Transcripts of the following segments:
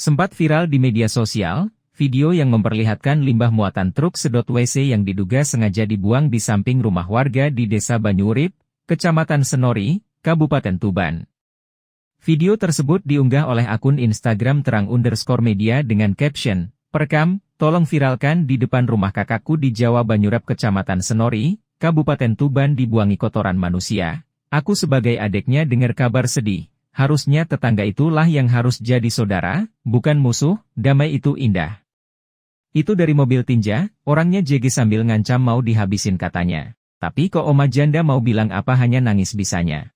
Sempat viral di media sosial, video yang memperlihatkan limbah muatan truk sedot WC yang diduga sengaja dibuang di samping rumah warga di Desa Banyurip, Kecamatan Senori, Kabupaten Tuban. Video tersebut diunggah oleh akun Instagram Terang Underscore Media dengan caption, Perekam, tolong viralkan di depan rumah kakakku di Jawa Banyurip Kecamatan Senori, Kabupaten Tuban dibuangi kotoran manusia. Aku sebagai adeknya dengar kabar sedih. Harusnya tetangga itulah yang harus jadi saudara, bukan musuh, damai itu indah. Itu dari mobil tinja, orangnya JG sambil ngancam mau dihabisin katanya. Tapi kok Oma Janda mau bilang apa hanya nangis bisanya.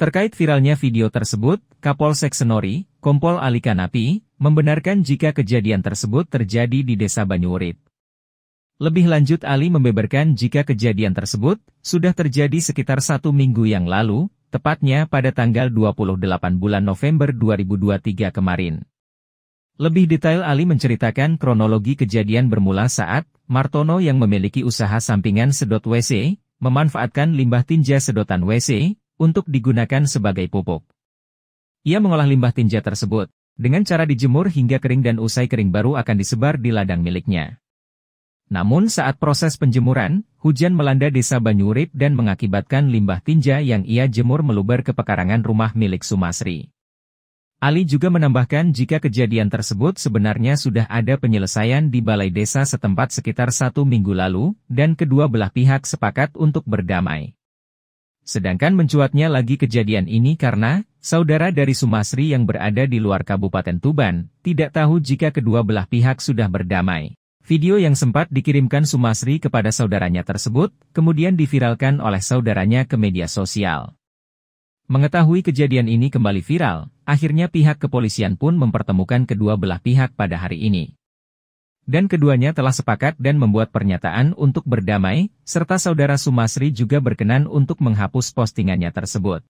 Terkait viralnya video tersebut, Kapolsek Senori, Kompol Ali Kanapi, membenarkan jika kejadian tersebut terjadi di Desa Banyurit. Lebih lanjut Ali membeberkan jika kejadian tersebut sudah terjadi sekitar satu minggu yang lalu, tepatnya pada tanggal 28 bulan November 2023 kemarin. Lebih detail Ali menceritakan kronologi kejadian bermula saat Martono yang memiliki usaha sampingan sedot WC, memanfaatkan limbah tinja sedotan WC untuk digunakan sebagai pupuk. Ia mengolah limbah tinja tersebut dengan cara dijemur hingga kering dan usai kering baru akan disebar di ladang miliknya. Namun saat proses penjemuran, hujan melanda desa Banyurip dan mengakibatkan limbah tinja yang ia jemur meluber ke pekarangan rumah milik Sumasri. Ali juga menambahkan jika kejadian tersebut sebenarnya sudah ada penyelesaian di Balai Desa setempat sekitar satu minggu lalu, dan kedua belah pihak sepakat untuk berdamai. Sedangkan mencuatnya lagi kejadian ini karena, saudara dari Sumasri yang berada di luar Kabupaten Tuban, tidak tahu jika kedua belah pihak sudah berdamai. Video yang sempat dikirimkan Sumasri kepada saudaranya tersebut, kemudian diviralkan oleh saudaranya ke media sosial. Mengetahui kejadian ini kembali viral, akhirnya pihak kepolisian pun mempertemukan kedua belah pihak pada hari ini. Dan keduanya telah sepakat dan membuat pernyataan untuk berdamai, serta saudara Sumasri juga berkenan untuk menghapus postingannya tersebut.